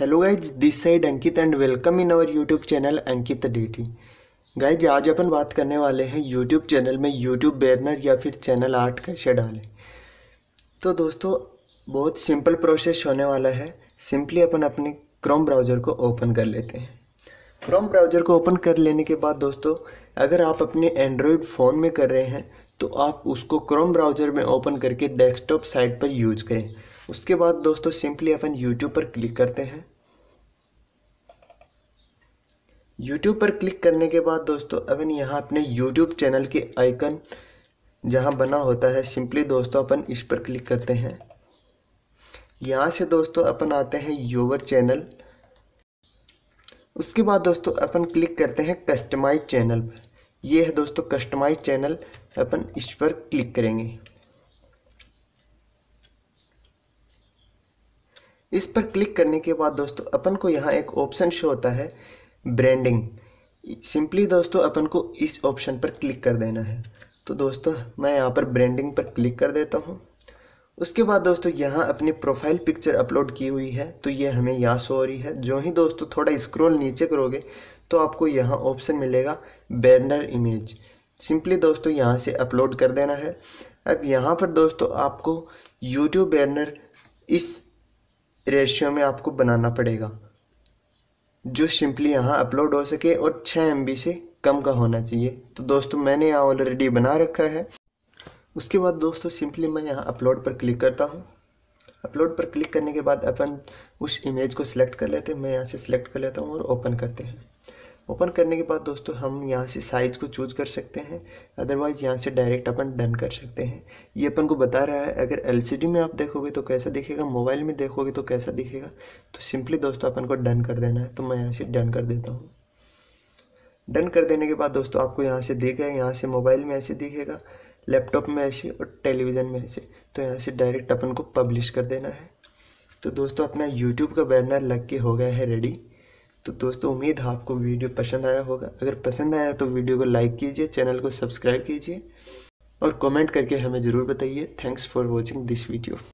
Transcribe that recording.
hello guys this side Ankit and welcome in our YouTube channel Ankit डेटी guys आज अपन बात करने वाले हैं यूट्यूब चैनल में यूट्यूब बैनर या फिर चैनल आर्ट कैसे डालें तो दोस्तों बहुत सिंपल प्रोसेस होने वाला है सिंपली अपन अपने क्रोम ब्राउज़र को ओपन कर लेते हैं क्रोम ब्राउज़र को ओपन कर लेने के बाद दोस्तों अगर आप अपने एंड्रॉयड फ़ोन में कर रहे हैं तो आप उसको क्रोम ब्राउज़र में ओपन करके डेस्कटॉप साइट पर यूज करें उसके बाद दोस्तों सिंपली अपन यूट्यूब पर क्लिक करते हैं यूट्यूब पर क्लिक करने के बाद दोस्तों अपन यहाँ अपने यूट्यूब चैनल के आइकन जहाँ बना होता है सिंपली दोस्तों अपन इस पर क्लिक करते हैं यहाँ से दोस्तों अपन आते हैं यूवर चैनल उसके बाद दोस्तों अपन क्लिक करते हैं कस्टमाइज चैनल पर ये है दोस्तों कस्टमाइज चैनल अपन इस पर क्लिक करेंगे इस पर क्लिक करने के बाद दोस्तों अपन को यहाँ एक ऑप्शन शो होता है ब्रांडिंग सिंपली दोस्तों अपन को इस ऑप्शन पर क्लिक कर देना है तो दोस्तों मैं यहाँ पर ब्रांडिंग पर क्लिक कर देता हूँ उसके बाद दोस्तों यहाँ अपनी प्रोफाइल पिक्चर अपलोड की हुई है तो ये हमें यहाँ सो हो रही है जो ही दोस्तों थोड़ा स्क्रॉल नीचे करोगे तो आपको यहाँ ऑप्शन मिलेगा बैनर इमेज सिंपली दोस्तों यहाँ से अपलोड कर देना है अब यहाँ पर दोस्तों आपको यूट्यूब बैनर इस रेशियो में आपको बनाना पड़ेगा जो सिंपली यहाँ अपलोड हो सके और छः एम से कम का होना चाहिए तो दोस्तों मैंने यहाँ ऑलरेडी बना रखा है उसके बाद दोस्तों सिंपली मैं यहाँ अपलोड पर क्लिक करता हूँ अपलोड पर क्लिक करने के बाद अपन उस इमेज को सिलेक्ट कर लेते हैं मैं यहाँ से सिलेक्ट कर लेता हूँ और ओपन करते हैं ओपन करने के बाद दोस्तों हम यहाँ से साइज़ को चूज कर सकते हैं अदरवाइज़ यहाँ से डायरेक्ट अपन डन कर सकते हैं ये अपन को बता रहा है अगर एलसीडी में आप देखोगे तो कैसा दिखेगा मोबाइल में देखोगे तो कैसा दिखेगा तो सिंपली दोस्तों अपन को डन कर देना है तो मैं यहाँ से डन कर देता हूँ डन कर देने के बाद दोस्तों आपको यहाँ से दिखेगा यहाँ से मोबाइल में ऐसे दिखेगा लैपटॉप में ऐसे और टेलीविज़न में ऐसे तो यहाँ से डायरेक्ट अपन को पब्लिश कर देना है तो दोस्तों अपना यूट्यूब का बैनर लग के हो गया है रेडी तो दोस्तों उम्मीद है आपको वीडियो पसंद आया होगा अगर पसंद आया तो वीडियो को लाइक कीजिए चैनल को सब्सक्राइब कीजिए और कमेंट करके हमें ज़रूर बताइए thanks for watching this video